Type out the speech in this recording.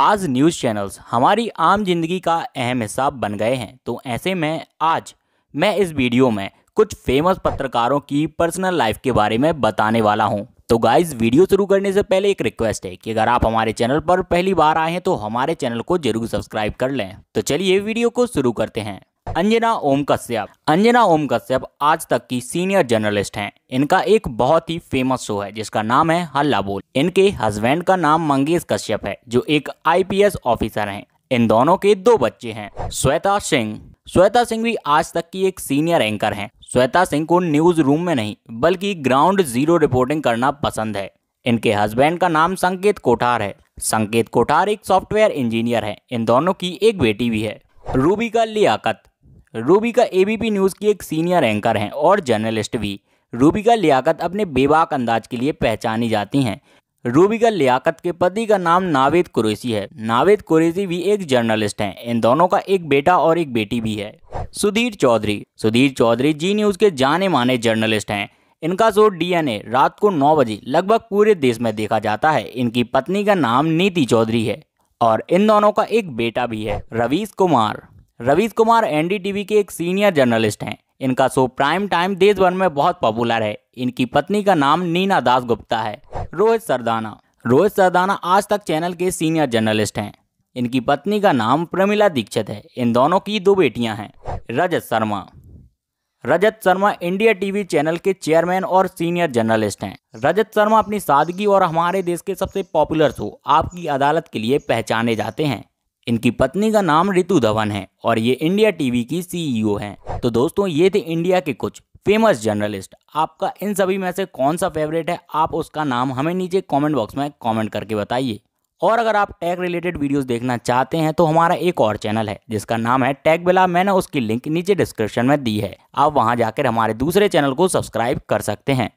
आज news channels हमारी आम जिंदगी का अहम हिस्सा बन गए हैं तो ऐसे में आज मैं इस वीडियो में कुछ फेमस पत्रकारों की पर्सनल लाइफ के बारे में बताने वाला हूं। तो गाइज वीडियो शुरू करने से पहले एक रिक्वेस्ट है कि अगर आप हमारे चैनल पर पहली बार आए हैं तो हमारे चैनल को जरूर सब्सक्राइब कर लें तो चलिए वीडियो को शुरू करते हैं अंजना ओम कश्यप अंजना ओम कश्यप आज तक की सीनियर जर्नलिस्ट हैं इनका एक बहुत ही फेमस शो है जिसका नाम है हल्ला बोल इनके हस्बैंड का नाम मंगेश कश्यप है जो एक आईपीएस ऑफिसर हैं इन दोनों के दो बच्चे हैं श्वेता सिंह श्वेता सिंह भी आज तक की एक सीनियर एंकर हैं श्वेता सिंह को न्यूज रूम में नहीं बल्कि ग्राउंड जीरो रिपोर्टिंग करना पसंद है इनके हस्बैंड का नाम संकेत कोठार है संकेत कोठार एक सॉफ्टवेयर इंजीनियर है इन दोनों की एक बेटी भी है रूबी का लियाकत रूबिका एबीपी न्यूज़ की एक सीनियर एंकर हैं और जर्नलिस्ट भी रूबिका लियाकत अपने बेबाक अंदाज के लिए पहचानी जाती हैं रूबिका लियाकत के पति का नाम नावेद कुरैसी है नावेद कुरैसी भी एक जर्नलिस्ट हैं इन दोनों का एक बेटा और एक बेटी भी है सुधीर चौधरी सुधीर चौधरी जी न्यूज़ के जाने माने जर्नलिस्ट हैं इनका शो डीएनए रात को नौ बजे लगभग पूरे देश में देखा जाता है इनकी पत्नी का नाम नीति चौधरी है और इन दोनों का एक बेटा भी है रवीश कुमार रवीश कुमार एनडीटीवी के एक सीनियर जर्नलिस्ट हैं इनका शो प्राइम टाइम देश भर में बहुत पॉपुलर है इनकी पत्नी का नाम नीना दास गुप्ता है रोहित सरदाना रोहित सरदाना आज तक चैनल के सीनियर जर्नलिस्ट हैं इनकी पत्नी का नाम प्रमिला दीक्षित है इन दोनों की दो बेटियां हैं Rajat Sharma Rajat Sharma India TV channel के चेयरमैन और सीनियर जर्नलिस्ट हैं रजत शर्मा अपनी सादगी और हमारे देश के सबसे पॉपुलर शो आपकी अदालत के लिए पहचाने जाते हैं इनकी पत्नी का नाम रितु धवन है और ये इंडिया टीवी की सीईओ e हैं। तो दोस्तों ये थे इंडिया के कुछ फेमस जर्नलिस्ट आपका इन सभी में से कौन सा फेवरेट है आप उसका नाम हमें नीचे कमेंट बॉक्स में कमेंट करके बताइए और अगर आप टैग रिलेटेड वीडियोस देखना चाहते हैं तो हमारा एक और चैनल है जिसका नाम है टैग बिला मैंने उसकी लिंक नीचे डिस्क्रिप्शन में दी है आप वहाँ जाकर हमारे दूसरे चैनल को सब्सक्राइब कर सकते हैं